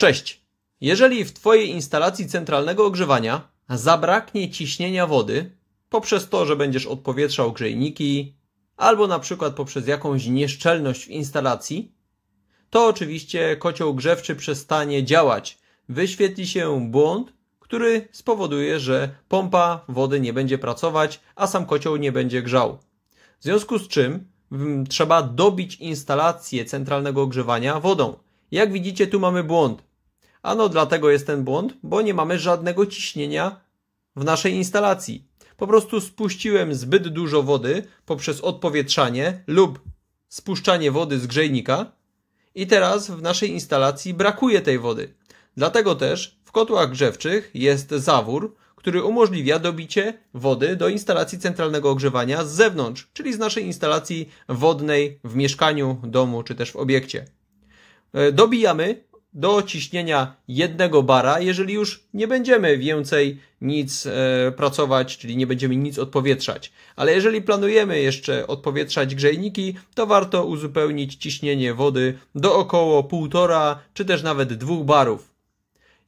Cześć! Jeżeli w Twojej instalacji centralnego ogrzewania zabraknie ciśnienia wody, poprzez to, że będziesz odpowietrzał grzejniki, albo na przykład poprzez jakąś nieszczelność w instalacji, to oczywiście kocioł grzewczy przestanie działać. Wyświetli się błąd, który spowoduje, że pompa wody nie będzie pracować, a sam kocioł nie będzie grzał. W związku z czym mm, trzeba dobić instalację centralnego ogrzewania wodą. Jak widzicie, tu mamy błąd. Ano dlatego jest ten błąd, bo nie mamy żadnego ciśnienia w naszej instalacji. Po prostu spuściłem zbyt dużo wody poprzez odpowietrzanie lub spuszczanie wody z grzejnika i teraz w naszej instalacji brakuje tej wody. Dlatego też w kotłach grzewczych jest zawór, który umożliwia dobicie wody do instalacji centralnego ogrzewania z zewnątrz, czyli z naszej instalacji wodnej w mieszkaniu, domu czy też w obiekcie. E, dobijamy do ciśnienia jednego bara, jeżeli już nie będziemy więcej nic e, pracować, czyli nie będziemy nic odpowietrzać. Ale jeżeli planujemy jeszcze odpowietrzać grzejniki, to warto uzupełnić ciśnienie wody do około 1,5 czy też nawet 2 barów.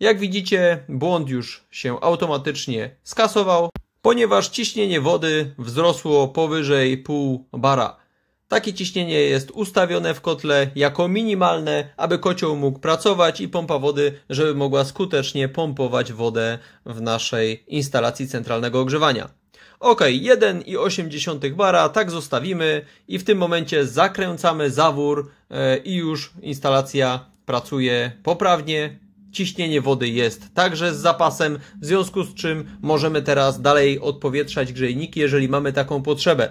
Jak widzicie, błąd już się automatycznie skasował, ponieważ ciśnienie wody wzrosło powyżej pół bara. Takie ciśnienie jest ustawione w kotle jako minimalne, aby kocioł mógł pracować i pompa wody, żeby mogła skutecznie pompować wodę w naszej instalacji centralnego ogrzewania. Ok, 1,8 bara, tak zostawimy i w tym momencie zakręcamy zawór e, i już instalacja pracuje poprawnie. Ciśnienie wody jest także z zapasem, w związku z czym możemy teraz dalej odpowietrzać grzejniki, jeżeli mamy taką potrzebę.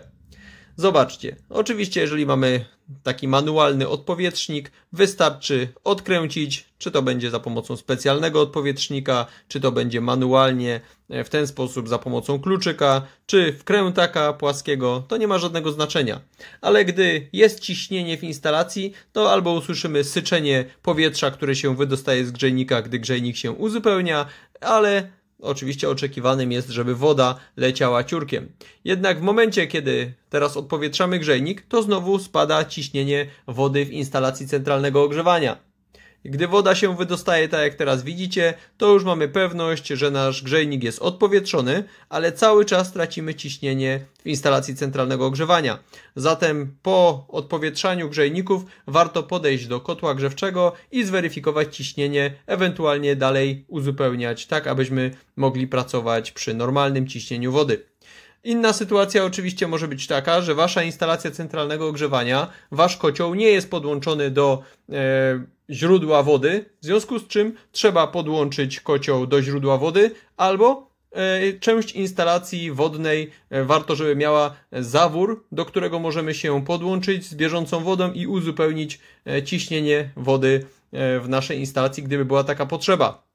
Zobaczcie, oczywiście jeżeli mamy taki manualny odpowietrznik, wystarczy odkręcić, czy to będzie za pomocą specjalnego odpowietrznika, czy to będzie manualnie e, w ten sposób za pomocą kluczyka, czy wkrętaka płaskiego, to nie ma żadnego znaczenia. Ale gdy jest ciśnienie w instalacji, to albo usłyszymy syczenie powietrza, które się wydostaje z grzejnika, gdy grzejnik się uzupełnia, ale Oczywiście oczekiwanym jest, żeby woda leciała ciurkiem. Jednak w momencie, kiedy teraz odpowietrzamy grzejnik, to znowu spada ciśnienie wody w instalacji centralnego ogrzewania. Gdy woda się wydostaje tak jak teraz widzicie, to już mamy pewność, że nasz grzejnik jest odpowietrzony, ale cały czas tracimy ciśnienie w instalacji centralnego ogrzewania. Zatem po odpowietrzaniu grzejników warto podejść do kotła grzewczego i zweryfikować ciśnienie, ewentualnie dalej uzupełniać tak, abyśmy mogli pracować przy normalnym ciśnieniu wody. Inna sytuacja oczywiście może być taka, że wasza instalacja centralnego ogrzewania, wasz kocioł nie jest podłączony do e, źródła wody, w związku z czym trzeba podłączyć kocioł do źródła wody albo e, część instalacji wodnej e, warto, żeby miała zawór, do którego możemy się podłączyć z bieżącą wodą i uzupełnić e, ciśnienie wody e, w naszej instalacji, gdyby była taka potrzeba.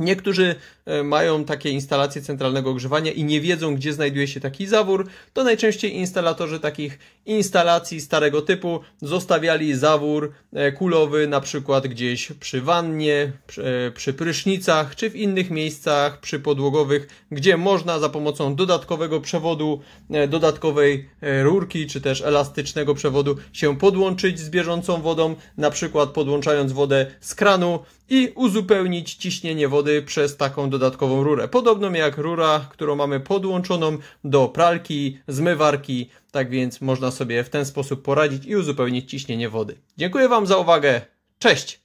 Niektórzy e, mają takie instalacje centralnego ogrzewania i nie wiedzą, gdzie znajduje się taki zawór, to najczęściej instalatorzy takich instalacji starego typu zostawiali zawór e, kulowy na przykład gdzieś przy wannie, przy, e, przy prysznicach czy w innych miejscach przy podłogowych, gdzie można za pomocą dodatkowego przewodu, dodatkowej rurki czy też elastycznego przewodu się podłączyć z bieżącą wodą, na przykład podłączając wodę z kranu i uzupełnić ciśnienie wody przez taką dodatkową rurę. Podobną jak rura, którą mamy podłączoną do pralki, zmywarki, tak więc można sobie w ten sposób poradzić i uzupełnić ciśnienie wody. Dziękuję Wam za uwagę. Cześć!